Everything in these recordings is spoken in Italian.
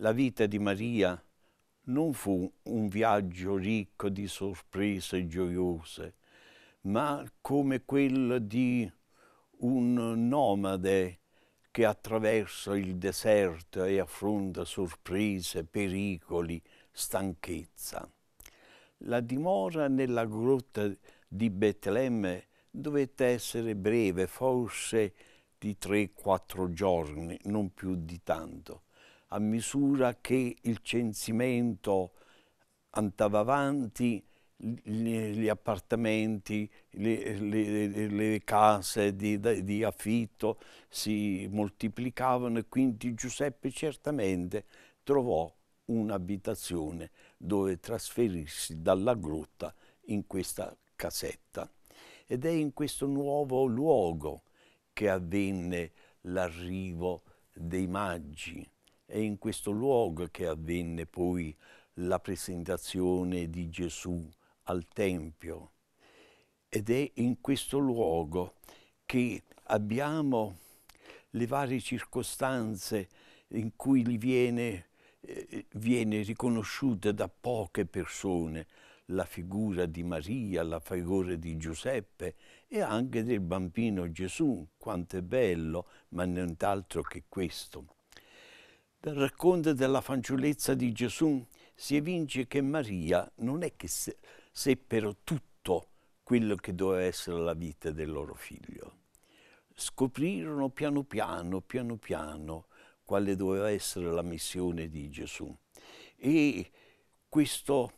La vita di Maria non fu un viaggio ricco di sorprese gioiose, ma come quello di un nomade che attraversa il deserto e affronta sorprese, pericoli, stanchezza. La dimora nella grotta di Betlemme dovette essere breve, forse di 3-4 giorni, non più di tanto a misura che il censimento andava avanti, gli appartamenti, le, le, le case di, di, affitto si moltiplicavano e quindi Giuseppe certamente trovò un'abitazione dove trasferirsi dalla grotta in questa casetta. Ed è in questo nuovo luogo che avvenne l'arrivo dei maggi, è in questo luogo che avvenne poi la presentazione di Gesù al Tempio ed è in questo luogo che abbiamo le varie circostanze in cui viene, eh, viene riconosciuta da poche persone la figura di Maria, la figura di Giuseppe e anche del bambino Gesù. Quanto è bello, ma nient'altro che questo. Dal racconto della fanciullezza di Gesù si evince che Maria non è che se, seppero tutto quello che doveva essere la vita del loro figlio. Scoprirono piano piano, piano piano, quale doveva essere la missione di Gesù. E questo,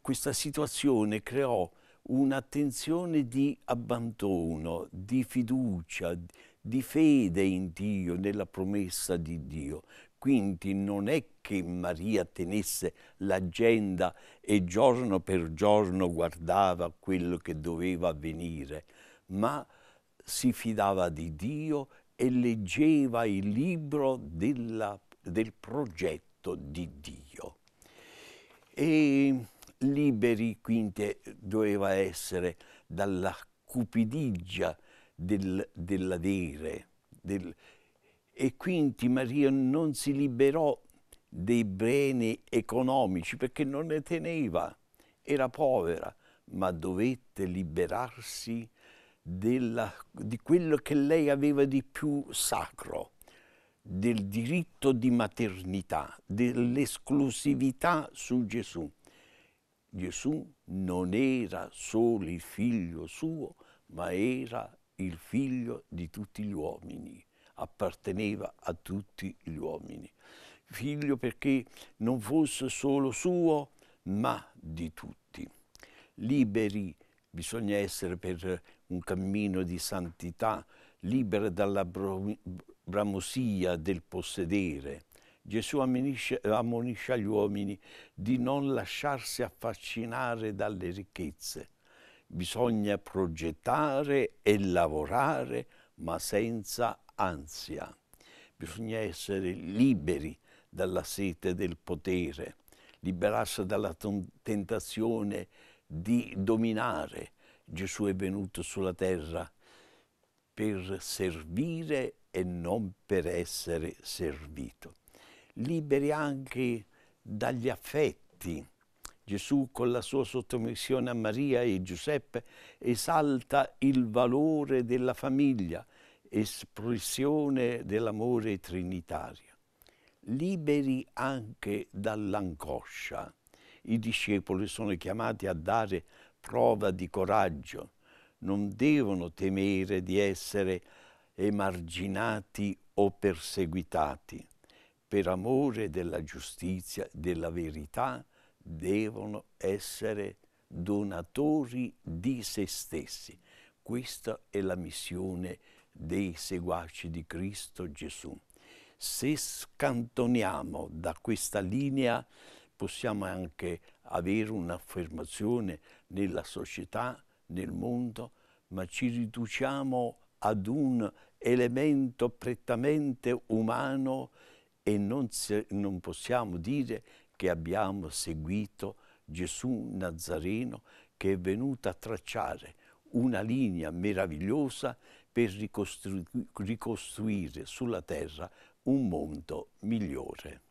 questa situazione creò un'attenzione di abbandono, di fiducia, di fede in Dio, nella promessa di Dio. Quindi non è che Maria tenesse l'agenda e giorno per giorno guardava quello che doveva avvenire, ma si fidava di Dio e leggeva il libro della, del progetto di Dio. E liberi quindi doveva essere dalla cupidigia del, dell'avere, del, e quindi Maria non si liberò dei beni economici perché non ne teneva, era povera, ma dovette liberarsi della, di quello che lei aveva di più sacro, del diritto di maternità, dell'esclusività su Gesù. Gesù non era solo il figlio suo, ma era il figlio di tutti gli uomini apparteneva a tutti gli uomini. Figlio perché non fosse solo suo, ma di tutti. Liberi bisogna essere per un cammino di santità, liberi dalla bramosia del possedere. Gesù ammonisce, ammonisce agli uomini di non lasciarsi affascinare dalle ricchezze. Bisogna progettare e lavorare, ma senza ansia, bisogna essere liberi dalla sete del potere, liberarsi dalla tentazione di dominare. Gesù è venuto sulla terra per servire e non per essere servito. Liberi anche dagli affetti. Gesù con la sua sottomissione a Maria e Giuseppe esalta il valore della famiglia, espressione dell'amore trinitario. Liberi anche dall'angoscia, i discepoli sono chiamati a dare prova di coraggio, non devono temere di essere emarginati o perseguitati. Per amore della giustizia, della verità, devono essere donatori di se stessi. Questa è la missione dei seguaci di Cristo Gesù. Se scantoniamo da questa linea possiamo anche avere un'affermazione nella società, nel mondo, ma ci riduciamo ad un elemento prettamente umano e non, se, non, possiamo dire che abbiamo seguito Gesù Nazareno che è venuto a tracciare una linea meravigliosa per ricostrui ricostruire sulla Terra un mondo migliore.